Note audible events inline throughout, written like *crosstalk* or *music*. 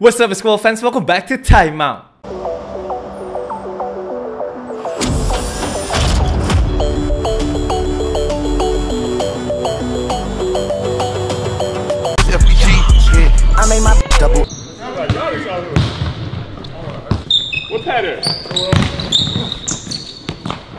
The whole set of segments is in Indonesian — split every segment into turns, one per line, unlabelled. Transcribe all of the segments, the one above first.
What's up, Squirrel fans? Welcome back to Timeout. I made my double. What's that?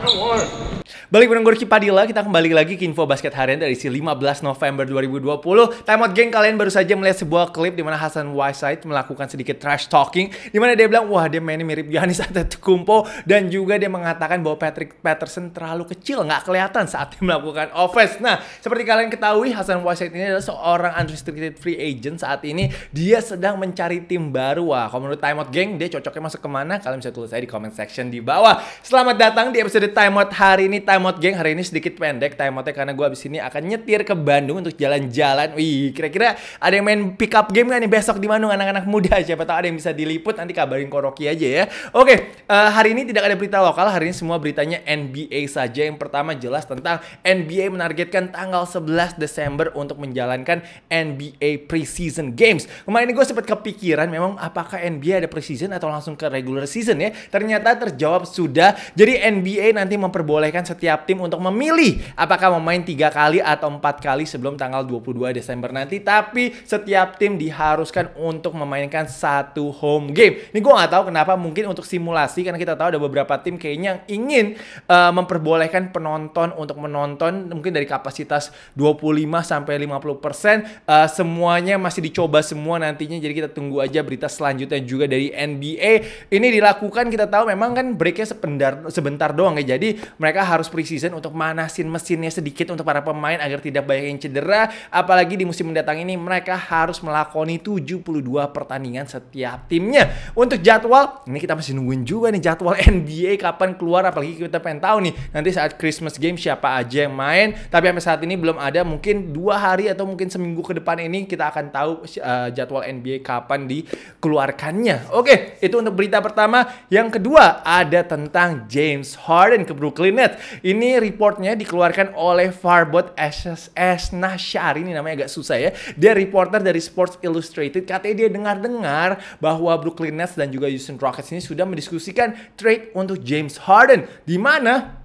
Come on. Balik bareng Ricky Padilla, kita kembali lagi ke info basket harian dari si 15 November 2020. Time out geng, kalian baru saja melihat sebuah klip di mana Hasan Whiteside melakukan sedikit trash talking. di mana dia bilang, wah dia mainnya mirip Giannis *laughs* Antetokounmpo. Dan juga dia mengatakan bahwa Patrick Patterson terlalu kecil, nggak kelihatan saat dia melakukan offense. Nah, seperti kalian ketahui, Hasan Whiteside ini adalah seorang unrestricted free agent saat ini. Dia sedang mencari tim baru. Wah, kalau menurut Time Out geng, dia cocoknya masuk kemana? Kalian bisa tulis aja di comment section di bawah. Selamat datang di episode Time Out hari ini. Time timeout geng hari ini sedikit pendek time timeoutnya karena gue abis ini akan nyetir ke Bandung untuk jalan-jalan. Wih, kira-kira ada yang main pick up game gak nih besok di Bandung anak-anak muda? *laughs* Siapa tahu ada yang bisa diliput nanti kabarin Koroki aja ya. Oke, uh, hari ini tidak ada berita lokal, hari ini semua beritanya NBA saja. Yang pertama jelas tentang NBA menargetkan tanggal 11 Desember untuk menjalankan NBA preseason games. Kemarin gue sempat kepikiran memang apakah NBA ada preseason atau langsung ke regular season ya. Ternyata terjawab sudah. Jadi NBA nanti memperbolehkan setiap setiap tim untuk memilih apakah mau main tiga kali atau empat kali sebelum tanggal 22 Desember nanti. Tapi setiap tim diharuskan untuk memainkan satu home game. Ini gue nggak tahu kenapa mungkin untuk simulasi karena kita tahu ada beberapa tim kayaknya yang ingin uh, memperbolehkan penonton untuk menonton mungkin dari kapasitas 25 sampai 50 persen. Uh, semuanya masih dicoba semua nantinya. Jadi kita tunggu aja berita selanjutnya juga dari NBA. Ini dilakukan kita tahu memang kan breaknya sebentar sebentar doang ya. Jadi mereka harus preseason untuk manasin mesinnya sedikit untuk para pemain agar tidak banyak yang cedera. Apalagi di musim mendatang ini mereka harus melakoni 72 pertandingan setiap timnya. Untuk jadwal, ini kita masih nungguin juga nih jadwal *laughs* NBA kapan keluar apalagi kita pengen tahu nih nanti saat Christmas game siapa aja yang main. Tapi sampai saat ini belum ada mungkin dua hari atau mungkin seminggu ke depan ini kita akan tahu uh, jadwal NBA kapan dikeluarkannya. Oke, itu untuk berita pertama. Yang kedua ada tentang James Harden ke Brooklyn Nets. Ini reportnya dikeluarkan oleh Farbot SSS Nashar. Ini namanya agak susah ya. Dia reporter dari Sports Illustrated. Katanya dia dengar-dengar bahwa Brooklyn Nets dan juga Houston Rockets ini sudah mendiskusikan trade untuk James Harden. Di mana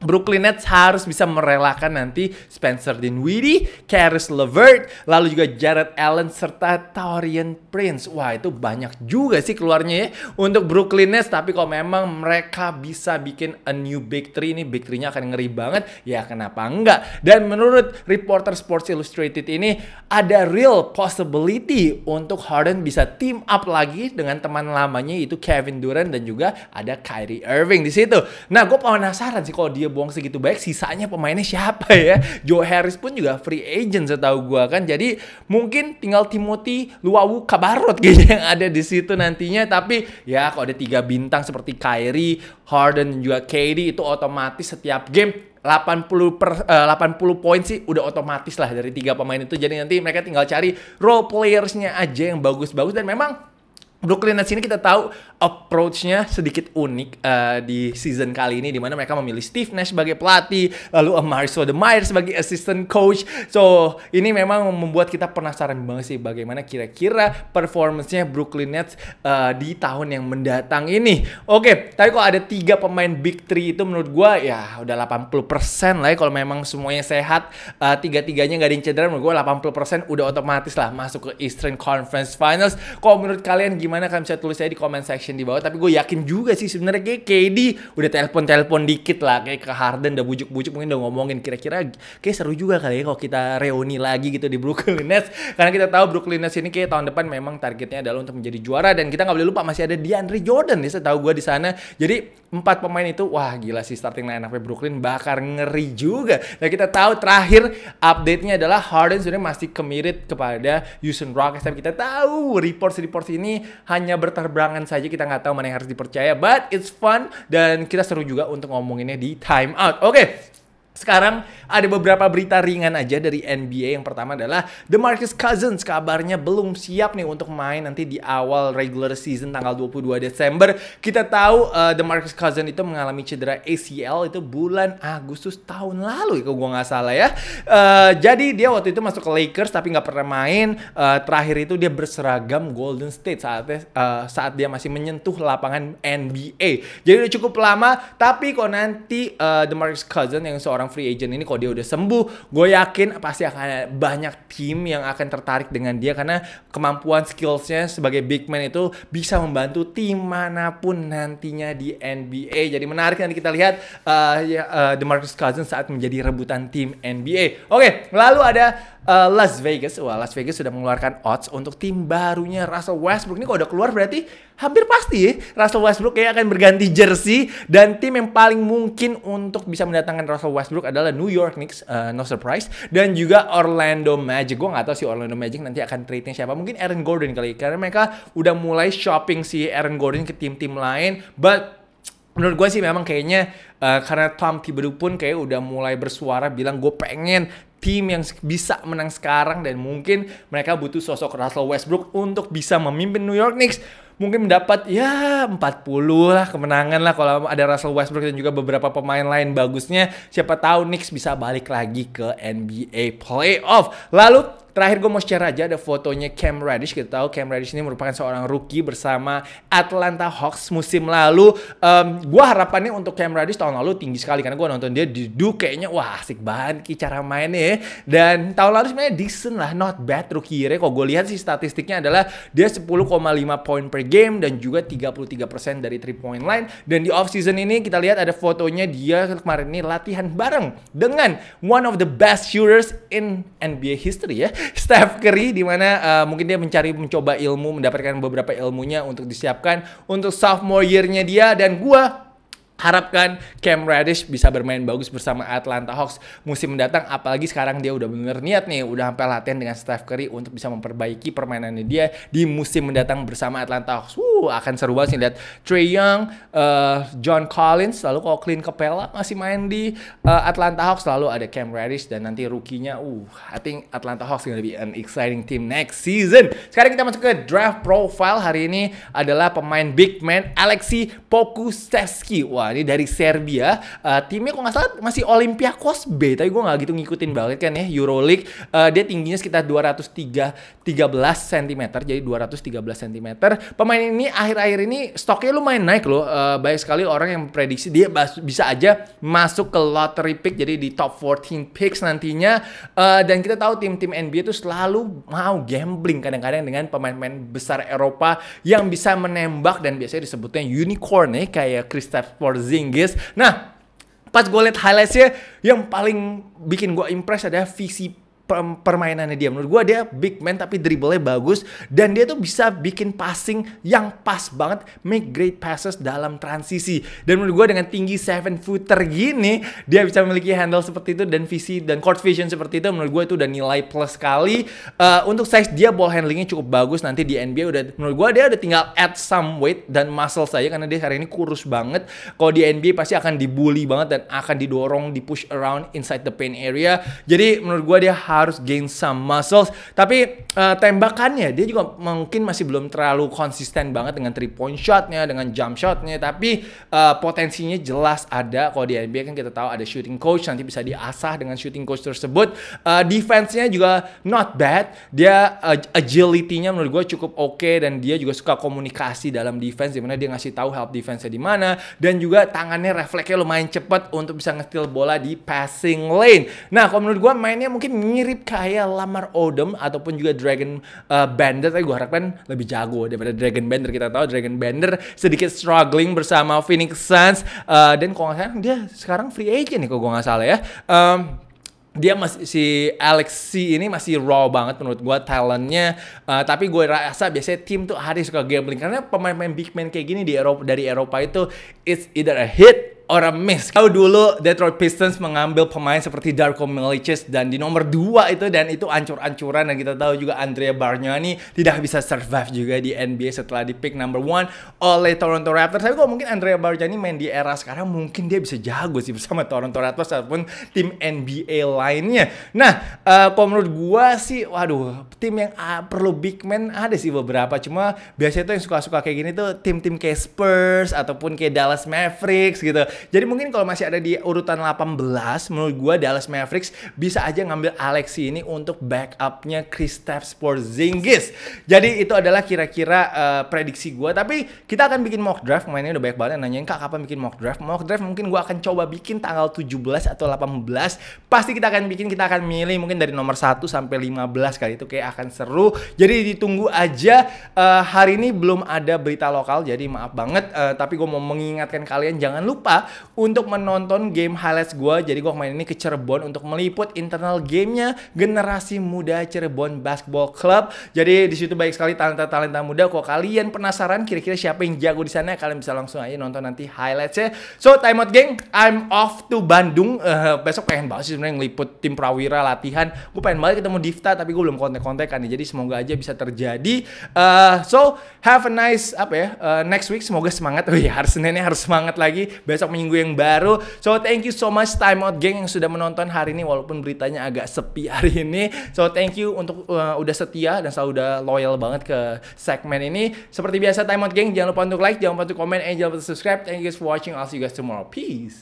Brooklyn Nets harus bisa merelakan nanti Spencer Dinwiddie, Caris LeVert, lalu juga Jared Allen serta Taurian Prince. Wah itu banyak juga sih keluarnya ya untuk Brooklyn Nets. Tapi kalau memang mereka bisa bikin a new big three ini, big three-nya akan ngeri banget. Ya kenapa enggak? Dan menurut reporter Sports Illustrated ini ada real possibility untuk Harden bisa team up lagi dengan teman lamanya yaitu Kevin Durant dan juga ada Kyrie Irving di situ. Nah gue penasaran sih kalau dia buang segitu baik sisanya pemainnya siapa ya *laughs* Joe Harris pun juga free agent setahu gue kan jadi mungkin tinggal Timothy Luau Kabarot *laughs* kayaknya yang ada di situ nantinya tapi ya kalau ada tiga bintang seperti Kyrie Harden juga KD itu otomatis setiap game 80 per, eh, uh, 80 poin sih udah otomatis lah dari tiga pemain itu. Jadi nanti mereka tinggal cari role playersnya aja yang bagus-bagus dan memang Brooklyn Nets ini kita tahu approach-nya sedikit unik uh, di season kali ini di mana mereka memilih Steve Nash sebagai pelatih, lalu Amari Sodemeyer sebagai assistant coach. So, ini memang membuat kita penasaran banget sih bagaimana kira-kira performance-nya Brooklyn Nets uh, di tahun yang mendatang ini. Oke, okay, tapi kalau ada tiga pemain big three itu menurut gua ya udah 80% lah ya kalau memang semuanya sehat, uh, tiga-tiganya nggak ada yang cedera menurut gua 80% udah otomatis lah masuk ke Eastern Conference Finals. Kalau menurut kalian gimana gimana kalian bisa tulis aja di comment section di bawah. Tapi gue yakin juga sih sebenarnya kayak KD udah telepon-telepon dikit lah. Kayak ke Harden udah bujuk-bujuk mungkin udah ngomongin. Kira-kira kayak seru juga kali ya kalau kita reuni lagi gitu di Brooklyn Nets. Karena kita tahu Brooklyn Nets ini kayak tahun depan memang targetnya adalah untuk menjadi juara. Dan kita nggak boleh lupa masih ada DeAndre Jordan ya setahu gue di sana. Jadi empat pemain itu wah gila sih starting line up Brooklyn bakar ngeri juga. dan nah, kita tahu terakhir update-nya adalah Harden sudah masih kemirit kepada Houston Rockets tapi kita tahu report-report ini hanya berterbangan saja kita nggak tahu mana yang harus dipercaya but it's fun dan kita seru juga untuk ngomonginnya di time out oke okay, sekarang ada beberapa berita ringan aja dari NBA. Yang pertama adalah the Marcus Cousins kabarnya belum siap nih untuk main nanti di awal regular season tanggal 22 Desember. Kita tahu uh, eh, Marcus Cousins itu mengalami cedera ACL itu bulan Agustus tahun lalu ya kalau gue nggak salah ya. Uh, jadi dia waktu itu masuk ke Lakers tapi nggak pernah main. Uh, terakhir itu dia berseragam Golden State saat uh, saat dia masih menyentuh lapangan NBA. Jadi udah cukup lama. Tapi kok nanti uh, Marcus Cousins yang seorang seorang free agent ini kalau dia udah sembuh, gue yakin pasti akan banyak tim yang akan tertarik dengan dia karena kemampuan skillsnya sebagai big man itu bisa membantu tim manapun nantinya di NBA. Jadi menarik nanti kita lihat uh, ya, uh, Marcus Cousins saat menjadi rebutan tim NBA. Oke, lalu ada uh, Las Vegas, wah Las Vegas sudah mengeluarkan odds untuk tim barunya Russell Westbrook. Ini kalau udah keluar berarti hampir pasti ya, Russell Westbrook kayak akan berganti jersey dan tim yang paling mungkin untuk bisa mendatangkan Russell Westbrook adalah New York Knicks, uh, no surprise, dan juga Orlando Magic. Gue nggak tahu sih Orlando Magic nanti akan trading siapa. Mungkin Aaron Gordon kali ya, karena mereka udah mulai shopping si Aaron Gordon ke tim-tim lain, but menurut gue sih memang kayaknya uh, karena tiba Thibodeau pun kayak udah mulai bersuara bilang gue pengen tim yang bisa menang sekarang dan mungkin mereka butuh sosok Russell Westbrook untuk bisa memimpin New York Knicks mungkin mendapat ya 40 lah kemenangan lah kalau ada Russell Westbrook dan juga beberapa pemain lain bagusnya siapa tahu Knicks bisa balik lagi ke NBA playoff lalu Terakhir gue mau share aja ada fotonya Cam Reddish. Kita tahu Cam Reddish ini merupakan seorang rookie bersama Atlanta Hawks musim lalu. Um, gue harapannya untuk Cam Reddish tahun lalu tinggi sekali karena gue nonton dia di Duke kayaknya wah asik banget ki cara mainnya ya. Dan tahun lalu sebenarnya decent lah, not bad rookie year Kalau gue lihat sih statistiknya adalah dia 10,5 poin per game dan juga 33% dari three point line. Dan di off season ini kita lihat ada fotonya dia kemarin ini latihan bareng dengan one of the best shooters in NBA history ya Steph Curry di mana uh, mungkin dia mencari mencoba ilmu mendapatkan beberapa ilmunya untuk disiapkan untuk sophomore year-nya dia dan gua harapkan Cam Reddish bisa bermain bagus bersama Atlanta Hawks musim mendatang apalagi sekarang dia udah bener niat nih udah sampai latihan dengan Steph Curry untuk bisa memperbaiki permainannya dia di musim mendatang bersama Atlanta Hawks. Wuh, akan seru banget sih lihat Trey Young, uh, John Collins, lalu kalau Clint Capella masih main di uh, Atlanta Hawks lalu ada Cam Reddish dan nanti rukinya uh I think Atlanta Hawks gonna be an exciting team next season. Sekarang kita masuk ke draft profile hari ini adalah pemain big man Alexi Pokusevski. Wah, ini dari Serbia. Uh, timnya kok nggak salah masih Olympiakos B, tapi gue nggak gitu ngikutin banget kan ya EuroLeague. Uh, dia tingginya sekitar 203 13 cm, jadi 213 cm. Pemain ini akhir-akhir ini stoknya lumayan naik loh. Uh, banyak sekali orang yang prediksi dia bisa aja masuk ke lottery pick, jadi di top 14 picks nantinya. Uh, dan kita tahu tim-tim NBA itu selalu mau gambling kadang-kadang dengan pemain-pemain besar Eropa yang bisa menembak dan biasanya disebutnya unicorn nih ya, kayak Kristaps Porzingis Porzingis. Nah, pas gue liat highlightsnya yang paling bikin gue impress adalah visi permainannya dia. Menurut gue dia big man tapi dribblenya bagus dan dia tuh bisa bikin passing yang pas banget, make great passes dalam transisi. Dan menurut gue dengan tinggi 7 footer gini, dia bisa memiliki handle seperti itu dan visi dan court vision seperti itu menurut gue itu udah nilai plus sekali. Uh, untuk size dia ball handlingnya cukup bagus nanti di NBA udah menurut gue dia udah tinggal add some weight dan muscle saja karena dia hari ini kurus banget. Kalau di NBA pasti akan dibully banget dan akan didorong, di push around inside the paint area. Jadi menurut gue dia harus gain some muscles. Tapi uh, tembakannya dia juga mungkin masih belum terlalu konsisten banget dengan three point shotnya, dengan jump shotnya. Tapi uh, potensinya jelas ada. Kalau di NBA kan kita tahu ada shooting coach nanti bisa diasah dengan shooting coach tersebut. Uh, Defense-nya juga not bad. Dia uh, agility-nya menurut gue cukup oke okay, dan dia juga suka komunikasi dalam defense dimana dia ngasih tahu help defense-nya di mana dan juga tangannya refleksnya lumayan cepat untuk bisa ngetil bola di passing lane. Nah, kalau menurut gue mainnya mungkin mirip mirip kayak Lamar Odom ataupun juga Dragon uh, Bender tapi gue harapkan lebih jago daripada Dragon Bender kita tahu Dragon Bender sedikit struggling bersama Phoenix Suns uh, dan kalau nggak salah dia sekarang free agent nih kalau gue nggak salah ya um, dia masih si Alex ini masih raw banget menurut gue talentnya uh, tapi gue rasa biasanya tim tuh hari suka gambling karena pemain-pemain big man kayak gini di Eropa dari Eropa itu it's either a hit orang miss. Tahu dulu Detroit Pistons mengambil pemain seperti Darko Milicic dan di nomor 2 itu dan itu ancur-ancuran dan kita tahu juga Andrea Bargnani tidak bisa survive juga di NBA setelah di pick number 1 oleh Toronto Raptors. Tapi kok mungkin Andrea Bargnani main di era sekarang mungkin dia bisa jago sih bersama Toronto Raptors ataupun tim NBA lainnya. Nah, uh, kalau menurut gua sih waduh, tim yang uh, perlu big man ada sih beberapa. Cuma biasanya tuh yang suka-suka kayak gini tuh tim-tim kayak Spurs ataupun kayak Dallas Mavericks gitu. Jadi mungkin kalau masih ada di urutan 18 menurut gue Dallas Mavericks bisa aja ngambil Alexi ini untuk backupnya Kristaps Porzingis. Jadi itu adalah kira-kira uh, prediksi gue. Tapi kita akan bikin mock draft. Mainnya udah banyak banget yang nanyain kak kapan bikin mock draft. Mock draft mungkin gue akan coba bikin tanggal 17 atau 18. Pasti kita akan bikin, kita akan milih mungkin dari nomor 1 sampai 15 kali itu kayak akan seru. Jadi ditunggu aja. Uh, hari ini belum ada berita lokal jadi maaf banget. Uh, tapi gue mau mengingatkan kalian jangan lupa untuk menonton game highlights gue. Jadi gue main ini ke Cirebon untuk meliput internal gamenya generasi muda Cirebon Basketball Club. Jadi di situ baik sekali talenta-talenta muda. Kalau kalian penasaran kira-kira siapa yang jago di sana, kalian bisa langsung aja nonton nanti highlightsnya. So time out geng, I'm off to Bandung. Uh, besok pengen banget sih sebenarnya ngeliput tim prawira latihan. Gue pengen banget ketemu Difta tapi gue belum kontak-kontak kan. Jadi semoga aja bisa terjadi. Uh, so have a nice apa ya uh, next week. Semoga semangat. Oh iya harus Seninnya harus semangat lagi. Besok minggu yang baru. So thank you so much time out geng yang sudah menonton hari ini walaupun beritanya agak sepi *laughs* hari ini. So thank you untuk uh, udah setia dan selalu udah loyal banget ke segmen ini. Seperti biasa time out geng jangan lupa untuk like, jangan lupa untuk komen, and jangan lupa untuk subscribe. Thank you guys for watching. I'll see you guys tomorrow. Peace.